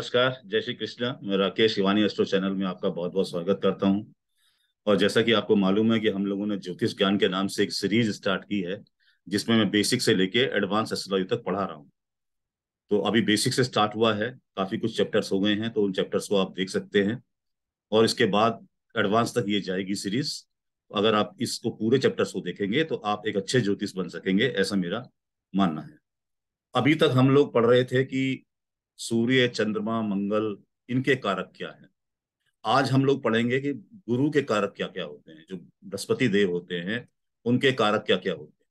नमस्कार जय श्री कृष्णा मैं राकेश शिवानी एस्ट्रो चैनल में आपका बहुत बहुत स्वागत करता हूं और जैसा कि आपको मालूम है कि हम लोगों ने ज्योतिष ज्ञान के नाम से एक सीरीज स्टार्ट की है जिसमें मैं बेसिक से लेके एडवांस एस्ट्रोलॉजी तक पढ़ा रहा हूं तो अभी बेसिक से स्टार्ट हुआ है काफी कुछ चैप्टर्स हो गए हैं तो उन चैप्टर्स को आप देख सकते हैं और इसके बाद एडवांस तक ये जाएगी सीरीज अगर आप इसको पूरे चैप्टर्स को देखेंगे तो आप एक अच्छे ज्योतिष बन सकेंगे ऐसा मेरा मानना है अभी तक हम लोग पढ़ रहे थे कि सूर्य चंद्रमा मंगल इनके कारक क्या है आज हम लोग पढ़ेंगे कि गुरु के कारक क्या क्या होते हैं जो बृहस्पति देव होते हैं उनके कारक क्या क्या होते हैं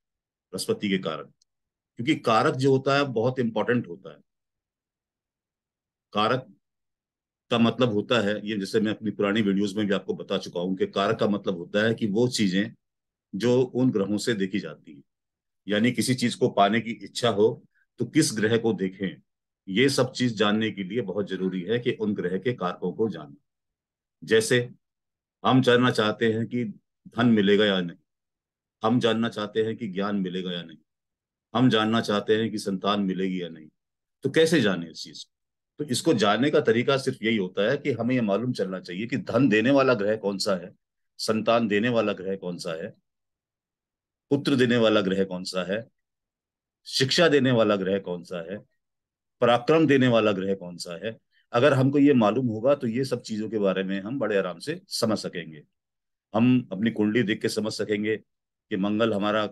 बृहस्पति के कारक क्योंकि कारक जो होता है बहुत इंपॉर्टेंट होता है कारक का मतलब होता है ये जैसे मैं अपनी पुरानी वीडियोस में भी आपको बता चुका हूं कि कारक का मतलब होता है कि वो चीजें जो उन ग्रहों से देखी जाती है यानी किसी चीज को पाने की इच्छा हो तो किस ग्रह को देखें ये सब चीज जानने के लिए बहुत जरूरी है कि उन ग्रह के कारकों को जानना जैसे हम जानना चाहते हैं कि धन मिलेगा या नहीं हम जानना चाहते हैं कि ज्ञान मिलेगा या नहीं हम जानना चाहते हैं कि संतान मिलेगी या नहीं तो कैसे जाने इस चीज को तो इसको जानने का तरीका सिर्फ यही होता है कि हमें यह मालूम चलना चाहिए कि धन देने वाला ग्रह कौन सा है संतान देने वाला ग्रह कौन सा है पुत्र देने वाला ग्रह कौन सा है शिक्षा देने वाला ग्रह कौन सा है पराक्रम देने वाला ग्रह कौन सा है अगर हमको ये मालूम होगा तो ये सब चीजों के बारे में हम बड़े आराम से समझ सकेंगे हम अपनी कुंडली देख के समझ सकेंगे कि मंगल हमारा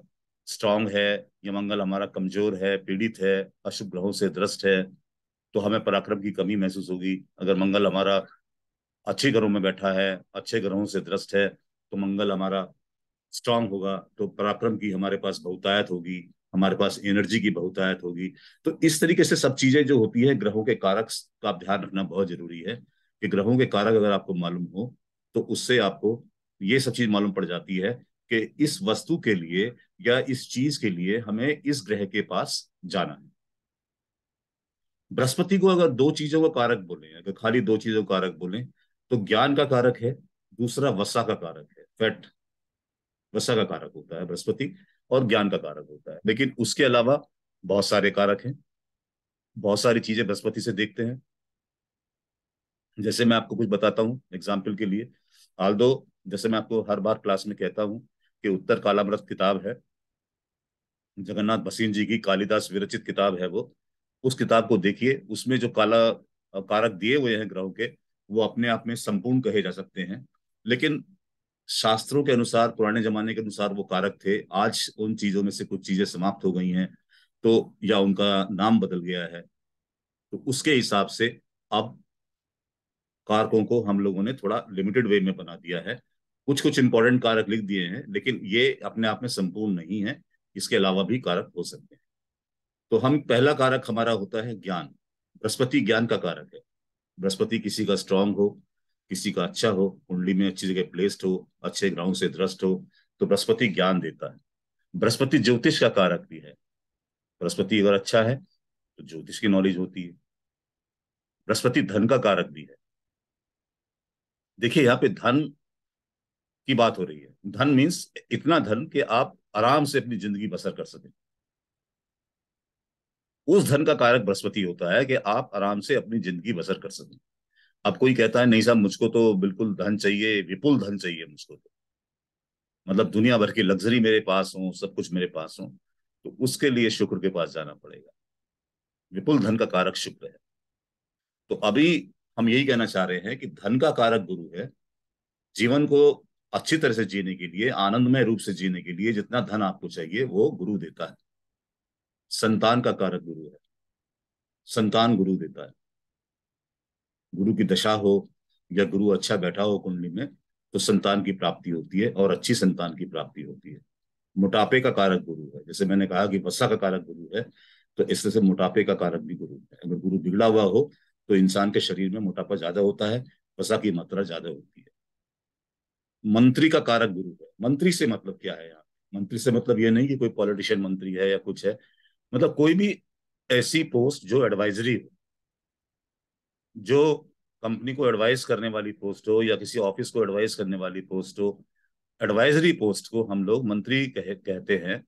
स्ट्रांग है या मंगल हमारा कमजोर है पीड़ित है अशुभ ग्रहों से दृष्ट है तो हमें पराक्रम की कमी महसूस होगी अगर मंगल हमारा अच्छे ग्रहों में बैठा है अच्छे ग्रहों से दृष्ट है तो मंगल हमारा स्ट्रांग होगा तो पराक्रम की हमारे पास बहुतायत होगी हमारे पास एनर्जी की बहुत आयत होगी तो इस तरीके से सब चीजें जो होती है ग्रहों के कारक का ध्यान रखना बहुत जरूरी है कि ग्रहों के कारक अगर आपको मालूम हो तो उससे आपको ये सब चीज मालूम पड़ जाती है कि इस वस्तु के लिए या इस चीज के लिए हमें इस ग्रह के पास जाना है बृहस्पति को अगर दो चीजों का कारक बोले अगर खाली दो चीजों का कारक बोले तो ज्ञान का कारक है दूसरा वसा का कारक है फैट वसा का कारक होता है बृहस्पति और ज्ञान का कारक होता है लेकिन उसके अलावा बहुत सारे कारक हैं बहुत सारी चीजें बृहस्पति से देखते हैं जैसे मैं आपको कुछ बताता हूँ एग्जाम्पल के लिए आल दो जैसे मैं आपको हर बार क्लास में कहता हूँ कि उत्तर कालामृत किताब है जगन्नाथ भसीन जी की कालिदास विरचित किताब है वो उस किताब को देखिए उसमें जो काला कारक दिए हुए हैं ग्रहों के वो अपने आप में संपूर्ण कहे जा सकते हैं लेकिन शास्त्रों के अनुसार पुराने जमाने के अनुसार वो कारक थे आज उन चीजों में से कुछ चीजें समाप्त हो गई हैं तो या उनका नाम बदल गया है तो उसके हिसाब से अब कारकों को हम लोगों ने थोड़ा लिमिटेड वे में बना दिया है कुछ कुछ इंपॉर्टेंट कारक लिख दिए हैं लेकिन ये अपने आप में संपूर्ण नहीं है इसके अलावा भी कारक हो सकते हैं तो हम पहला कारक हमारा होता है ज्ञान बृहस्पति ज्ञान का कारक है बृहस्पति किसी का स्ट्रांग हो किसी का अच्छा हो कुंडली में अच्छी जगह प्लेस्ड हो अच्छे ग्राउंड से दृष्ट हो तो बृहस्पति ज्ञान देता है बृहस्पति ज्योतिष का कारक भी है बृहस्पति अगर अच्छा है तो ज्योतिष की नॉलेज होती है बृहस्पति धन का कारक भी है देखिए यहाँ पे धन की बात हो रही है धन मीन्स इतना धन कि आप आराम से अपनी जिंदगी बसर कर सकें उस धन का कारक बृहस्पति होता है कि आप आराम से अपनी जिंदगी बसर कर सकें अब कोई कहता है नहीं साहब मुझको तो बिल्कुल धन चाहिए विपुल धन चाहिए मुझको तो मतलब दुनिया भर की लग्जरी मेरे पास हो सब कुछ मेरे पास हो तो उसके लिए शुक्र के पास जाना पड़ेगा विपुल धन का कारक शुक्र है तो अभी हम यही कहना चाह रहे हैं कि धन का कारक गुरु है जीवन को अच्छी तरह से जीने के लिए आनंदमय रूप से जीने के लिए जितना धन आपको चाहिए वो गुरु देता है संतान का कारक गुरु है संतान गुरु देता है गुरु की दशा हो या गुरु अच्छा बैठा हो कुंडली में तो संतान की प्राप्ति होती है और अच्छी संतान की प्राप्ति होती है मोटापे का कारक गुरु है जैसे मैंने कहा कि वसा का कारक गुरु है तो इस तरह से मोटापे का कारक भी गुरु है अगर गुरु बिगड़ा हुआ हो तो इंसान के शरीर में मोटापा ज्यादा होता है वसा की मात्रा ज्यादा होती है मंत्री का कारक गुरु है मंत्री से मतलब क्या है यहाँ मंत्री से मतलब ये नहीं कि कोई पॉलिटिशियन मंत्री है या कुछ है मतलब कोई भी ऐसी पोस्ट जो एडवाइजरी हो जो कंपनी को एडवाइस करने वाली पोस्ट हो या किसी ऑफिस को एडवाइस करने वाली पोस्ट हो एडवाइजरी पोस्ट को हम लोग मंत्री कह, कहते हैं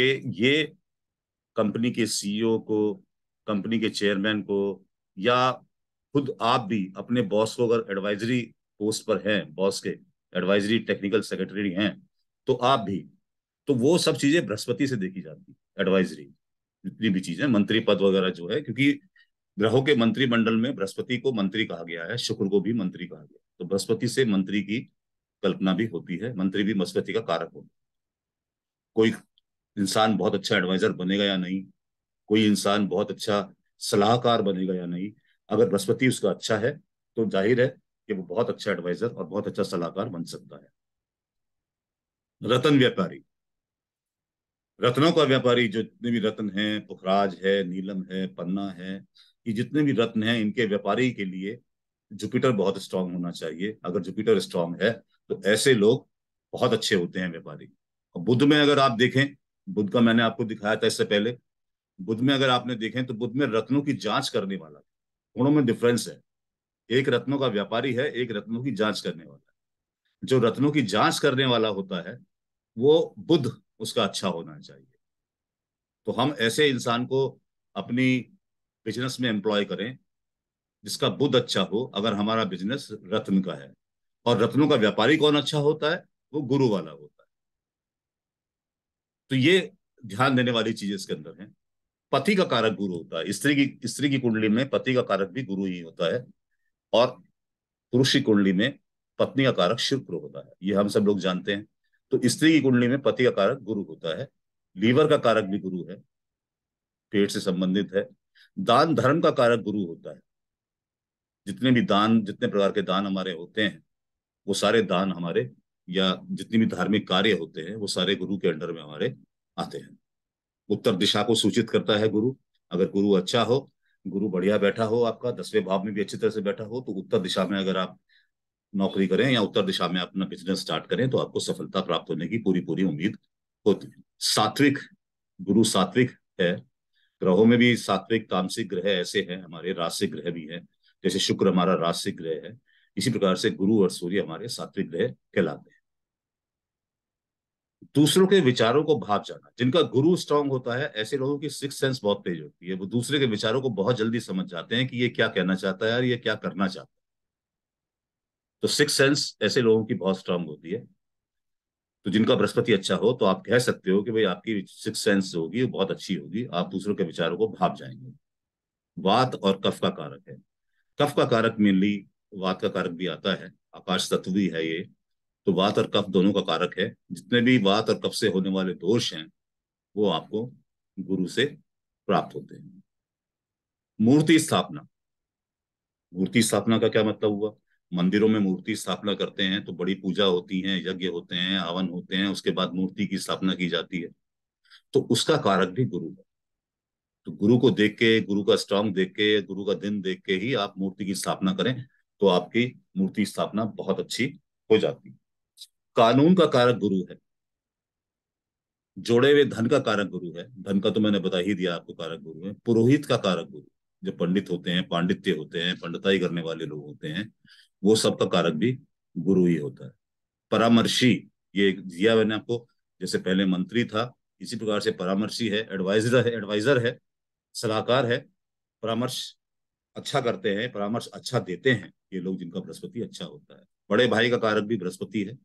कि ये कंपनी के सीईओ को कंपनी के चेयरमैन को या खुद आप भी अपने बॉस को अगर एडवाइजरी पोस्ट पर हैं बॉस के एडवाइजरी टेक्निकल सेक्रेटरी हैं तो आप भी तो वो सब चीजें बृहस्पति से देखी जाती एडवाइजरी जितनी भी चीजें मंत्री पद वगैरह जो है क्योंकि ग्रहों के मंत्रिमंडल में बृहस्पति को मंत्री कहा गया है शुक्र को भी मंत्री कहा गया तो बृहस्पति से मंत्री की कल्पना भी होती है मंत्री भी बृहस्पति का कारक होता कोई इंसान बहुत अच्छा एडवाइजर बनेगा या नहीं कोई इंसान बहुत अच्छा सलाहकार बनेगा या नहीं अगर बृहस्पति उसका अच्छा है तो जाहिर है कि वो बहुत अच्छा एडवाइजर और बहुत अच्छा सलाहकार बन सकता है रतन व्यापारी रत्नों का व्यापारी जो जितने भी रत्न हैं पुखराज है नीलम है पन्ना है कि जितने भी रत्न हैं इनके व्यापारी के लिए जुपिटर बहुत स्ट्रांग होना चाहिए अगर जुपिटर स्ट्रांग है तो ऐसे लोग बहुत अच्छे होते हैं व्यापारी और बुद्ध में अगर आप देखें बुद्ध का मैंने आपको दिखाया था इससे पहले बुद्ध में अगर आपने देखें तो बुद्ध में रत्नों की जांच करने वाला गुणों में डिफरेंस है एक रत्नों का व्यापारी है एक रत्नों की जांच करने वाला जो रत्नों की जांच करने वाला होता है वो बुद्ध उसका अच्छा होना चाहिए तो हम ऐसे इंसान को अपनी बिजनेस में एम्प्लॉय करें जिसका बुद्ध अच्छा हो अगर हमारा बिजनेस रत्न का है और रत्नों का व्यापारी कौन अच्छा होता है वो गुरु वाला होता है तो ये ध्यान देने वाली चीजें इसके अंदर है पति का कारक गुरु होता है स्त्री की स्त्री की कुंडली में पति का कारक भी गुरु ही होता है और पुरुष की कुंडली में पत्नी का कारक शुक्र होता है ये हम सब लोग जानते हैं तो स्त्री की कुंडली में पति का कारक गुरु होता है लीवर का कारक भी गुरु है पेट से संबंधित है दान धर्म का कारक गुरु होता है जितने भी दान जितने प्रकार के दान हमारे होते हैं वो सारे दान हमारे या जितने भी धार्मिक कार्य होते हैं वो सारे गुरु के अंडर में हमारे आते हैं उत्तर दिशा को सूचित करता है गुरु अगर गुरु अच्छा हो गुरु बढ़िया बैठा हो आपका दसवें भाव में भी अच्छी तरह से बैठा हो तो उत्तर दिशा में अगर आप नौकरी करें या उत्तर दिशा में अपना बिजनेस स्टार्ट करें तो आपको सफलता प्राप्त होने की पूरी पूरी उम्मीद होती है सात्विक गुरु सात्विक है ग्रहों में भी सात्विक तामसिक ग्रह ऐसे हैं हमारे रासिक ग्रह भी हैं जैसे शुक्र हमारा रासिक ग्रह है इसी प्रकार से गुरु और सूर्य हमारे सात्विक ग्रह कहलाते हैं दूसरों के विचारों को भाप जाना जिनका गुरु स्ट्रांग होता है ऐसे लोगों की सिक्स सेंस बहुत तेज होती है वो दूसरे के विचारों को बहुत जल्दी समझ जाते हैं कि ये क्या कहना चाहता है और ये क्या करना चाहता है तो सिक्स सेंस ऐसे लोगों की बहुत स्ट्रांग होती है तो जिनका बृहस्पति अच्छा हो तो आप कह सकते हो कि भाई आपकी सिक्स सेंस होगी बहुत अच्छी होगी आप दूसरों के विचारों को भाप जाएंगे वात और कफ का कारक है कफ का कारक मेनली वात का कारक भी आता है आकाश तत्व भी है ये तो वात और कफ दोनों का कारक है जितने भी वात और कफ से होने वाले दोष हैं वो आपको गुरु से प्राप्त होते हैं मूर्ति स्थापना मूर्ति स्थापना का क्या मतलब हुआ मंदिरों में मूर्ति स्थापना करते हैं तो बड़ी पूजा होती है यज्ञ होते हैं हवन होते हैं उसके बाद मूर्ति की स्थापना की जाती है तो उसका कारक भी गुरु है तो गुरु को देख के गुरु का स्ट्रांग देख के गुरु का दिन देख के ही आप मूर्ति की स्थापना करें तो आपकी मूर्ति स्थापना बहुत अच्छी हो जाती है कानून का कारक गुरु है जोड़े हुए धन का कारक गुरु है धन का तो मैंने बता ही दिया आपको कारक गुरु है पुरोहित का कारक गुरु जो पंडित होते हैं पांडित्य होते हैं पंडिताई करने वाले लोग होते हैं वो सबका कारक भी गुरु ही होता है परामर्शी ये दिया मैंने आपको जैसे पहले मंत्री था इसी प्रकार से परामर्शी है एडवाइजर है एडवाइजर है सलाहकार है परामर्श अच्छा करते हैं परामर्श अच्छा देते हैं ये लोग जिनका बृहस्पति अच्छा होता है बड़े भाई का कारक भी बृहस्पति है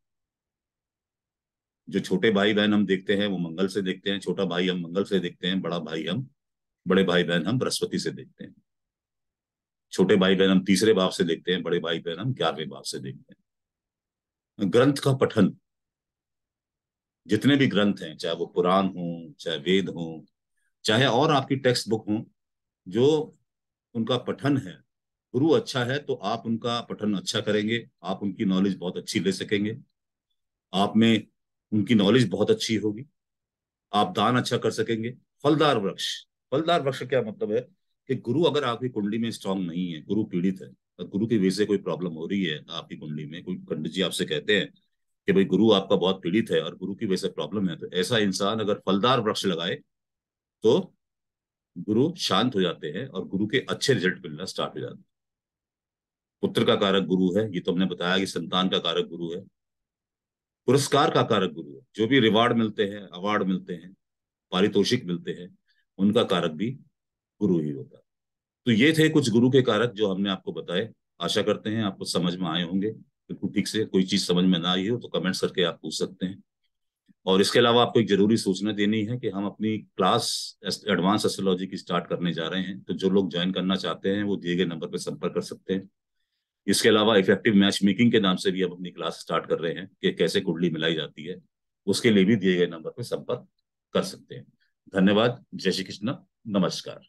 जो छोटे भाई बहन हम देखते हैं वो मंगल से देखते हैं छोटा भाई हम मंगल से देखते हैं बड़ा भाई हम बड़े भाई बहन हम बृहस्पति से देखते हैं छोटे भाई बहन हम तीसरे भाव से देखते हैं बड़े भाई बहन हम ग्यारहवें भाव से देखते हैं ग्रंथ का पठन जितने भी ग्रंथ हैं चाहे वो पुराण हो चाहे वेद हो चाहे और आपकी टेक्स्ट बुक हो जो उनका पठन है गुरु अच्छा है तो आप उनका पठन अच्छा करेंगे आप उनकी नॉलेज बहुत अच्छी ले सकेंगे आप में उनकी नॉलेज बहुत अच्छी होगी आप दान अच्छा कर सकेंगे फलदार वृक्ष फलदार वृक्ष क्या मतलब है कि गुरु अगर आपकी कुंडली में स्ट्रांग नहीं है गुरु पीड़ित है और गुरु की वजह से कोई प्रॉब्लम हो रही है आपकी कुंडली में कोई पंडित जी आपसे कहते हैं कि भाई गुरु आपका बहुत पीड़ित है और गुरु की वजह से प्रॉब्लम है तो ऐसा इंसान अगर फलदार वृक्ष लगाए तो गुरु शांत हो जाते हैं और गुरु के अच्छे रिजल्ट मिलना स्टार्ट हो जाते हैं पुत्र का कारक गुरु है ये तो हमने बताया कि संतान का कारक गुरु है पुरस्कार का कारक गुरु है जो भी रिवार्ड मिलते हैं अवार्ड मिलते हैं पारितोषिक मिलते हैं उनका कारक भी गुरु ही होता है तो ये थे कुछ गुरु के कारक जो हमने आपको बताए आशा करते हैं आपको समझ में आए होंगे बिल्कुल ठीक से कोई चीज समझ में ना आई हो तो कमेंट्स करके आप पूछ सकते हैं और इसके अलावा आपको एक जरूरी सूचना देनी है कि हम अपनी क्लास एडवांस एस्ट्रोलॉजी की स्टार्ट करने जा रहे हैं तो जो लोग ज्वाइन करना चाहते हैं वो दिए गए नंबर पर संपर्क कर सकते हैं इसके अलावा इफेक्टिव मैच मेकिंग के नाम से भी हम अपनी क्लास स्टार्ट कर रहे हैं कि कैसे कुंडली मिलाई जाती है उसके लिए भी दिए गए नंबर पर संपर्क कर सकते हैं धन्यवाद जय श्री कृष्ण नमस्कार